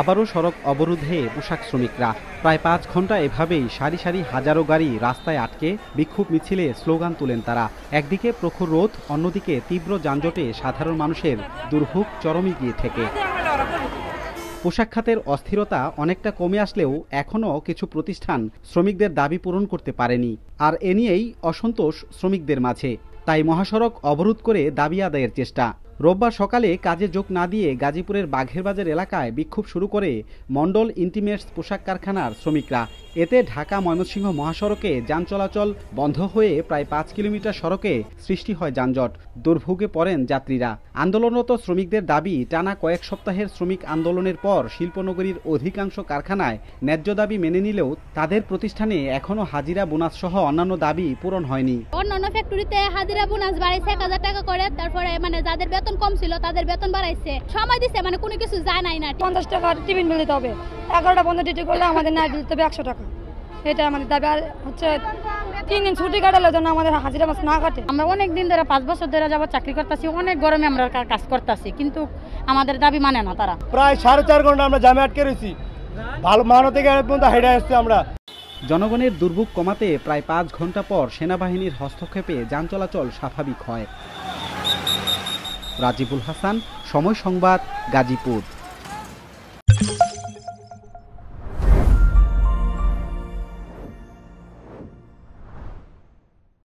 আবারও সড়ক অবরোধে পোশাক শ্রমিকরা প্রায় পাঁচ ঘন্টা এভাবেই সারি সারি হাজারো গাড়ি রাস্তায় আটকে বিক্ষোভ মিছিলে স্লোগান তুলেন তারা একদিকে প্রখর রোধ অন্যদিকে তীব্র যানজটে সাধারণ মানুষের দুর্ভোগ চরমে গিয়ে থেকে পোশাক খাতের অস্থিরতা অনেকটা কমে আসলেও এখনও কিছু প্রতিষ্ঠান শ্রমিকদের দাবি পূরণ করতে পারেনি আর এ নিয়েই অসন্তোষ শ্রমিকদের মাঝে তাই মহাসড়ক অবরোধ করে দাবি আদায়ের চেষ্টা রোববার সকালে কাজে যোগ না দিয়ে গাজীপুরের বাঘের বাজার এলাকায় বিক্ষোভ শুরু করে মণ্ডল ইন্টিমেটস পোশাক কারখানার শ্রমিকরা এতে ঢাকা ময়মনসিংহ মহাসড়কে যান চলাচল বন্ধ হয়ে প্রায় পাঁচ কিলোমিটার সড়কে সৃষ্টি হয় যানজট দুর্ভোগে পড়েন যাত্রীরা আন্দোলনরত শ্রমিকদের দাবি টানা কয়েক সপ্তাহের শ্রমিক আন্দোলনের পর শিল্পনগরীর অধিকাংশ কারখানায় ন্যায্য দাবি মেনে নিলেও তাদের প্রতিষ্ঠানে এখনও হাজিরা বোনাস সহ অন্যান্য দাবি পূরণ হয়নি অন্যান্য ফ্যাক্টরিতে হাজিরা বোনাস বাড়াইছে এক হাজার টাকা করে তারপরে মানে যাদের বেতন কম ছিল তাদের বেতন বাড়াইছে সময় দিছে মানে কোনো কিছু যায় নাই না পঞ্চাশ টাকা টিফিন বিল দিতে হবে এগারোটা বন্ধ ডিউটি করলে আমাদের না দিতে হবে একশো টাকা এটা আমাদের দাবি আর হচ্ছে তিন দিন ছুটি কাটালে জন্য আমাদের হাজিরা মাছ না কাটে আমরা অনেক দিন ধরে পাঁচ বছর ধরে যাবো চাকরি করতেছি অনেক গরমে আমরা কাজ করতেছি কিন্তু আমাদের দাবি মানে না তারা প্রায় সাড়ে চার ঘন্টা আমরা জামে আটকে রয়েছি ভালো মানো থেকে পর্যন্ত হেঁটে আসছি আমরা জনগণের দুর্ভোগ কমাতে প্রায় পাঁচ ঘন্টা পর সেনাবাহিনীর হস্তক্ষেপে যান চলাচল স্বাভাবিক হয় রাজিবুল হাসান সময় সংবাদ গাজীপুর